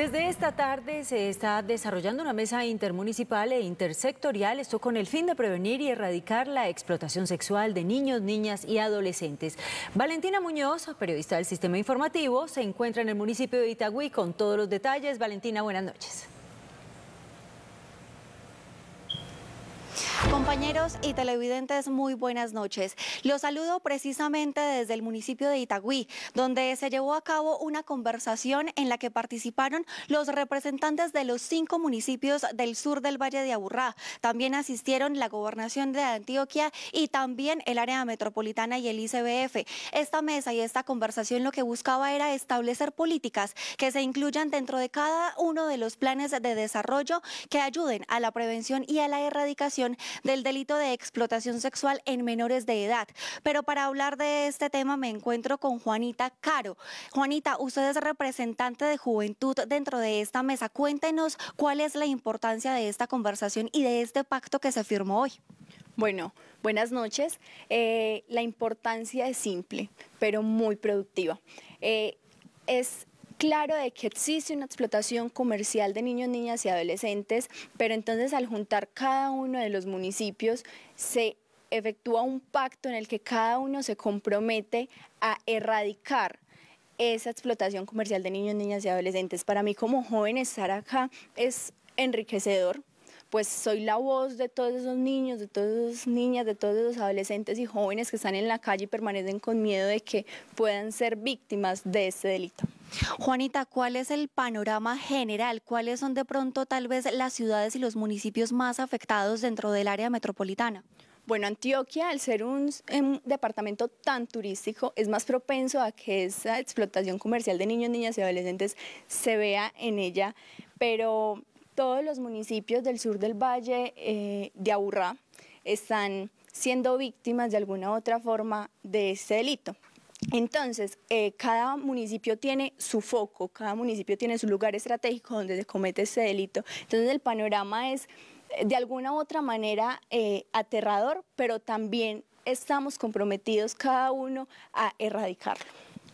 Desde esta tarde se está desarrollando una mesa intermunicipal e intersectorial, esto con el fin de prevenir y erradicar la explotación sexual de niños, niñas y adolescentes. Valentina Muñoz, periodista del Sistema Informativo, se encuentra en el municipio de Itagüí con todos los detalles. Valentina, buenas noches. Compañeros y televidentes, muy buenas noches. Los saludo precisamente desde el municipio de Itagüí, donde se llevó a cabo una conversación en la que participaron los representantes de los cinco municipios del sur del Valle de Aburrá. También asistieron la gobernación de Antioquia y también el área metropolitana y el ICBF. Esta mesa y esta conversación lo que buscaba era establecer políticas que se incluyan dentro de cada uno de los planes de desarrollo que ayuden a la prevención y a la erradicación del delito de explotación sexual en menores de edad. Pero para hablar de este tema me encuentro con Juanita Caro. Juanita, usted es representante de juventud dentro de esta mesa. Cuéntenos cuál es la importancia de esta conversación y de este pacto que se firmó hoy. Bueno, buenas noches. Eh, la importancia es simple, pero muy productiva. Eh, es claro de que existe una explotación comercial de niños, niñas y adolescentes, pero entonces al juntar cada uno de los municipios se efectúa un pacto en el que cada uno se compromete a erradicar esa explotación comercial de niños, niñas y adolescentes. Para mí como joven estar acá es enriquecedor, pues soy la voz de todos esos niños, de todas esas niñas, de todos esos adolescentes y jóvenes que están en la calle y permanecen con miedo de que puedan ser víctimas de este delito. Juanita, ¿cuál es el panorama general? ¿Cuáles son de pronto tal vez las ciudades y los municipios más afectados dentro del área metropolitana? Bueno, Antioquia, al ser un, em, departamento tan turístico, es más propenso a que esa explotación comercial de niños, niñas y adolescentes se vea en ella, pero todos los municipios del sur del valle eh, de Aburrá están siendo víctimas de alguna otra forma de ese delito. Entonces, eh, cada municipio tiene su foco, cada municipio tiene su lugar estratégico donde se comete ese delito. Entonces, el panorama es eh, de alguna u otra manera eh, aterrador, pero también estamos comprometidos cada uno a erradicarlo.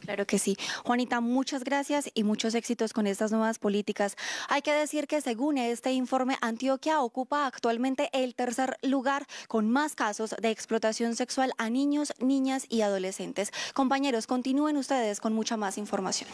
Claro que sí. Juanita, muchas gracias y muchos éxitos con estas nuevas políticas. Hay que decir que según este informe, Antioquia ocupa actualmente el tercer lugar con más casos de explotación sexual a niños, niñas y adolescentes. Compañeros, continúen ustedes con mucha más información.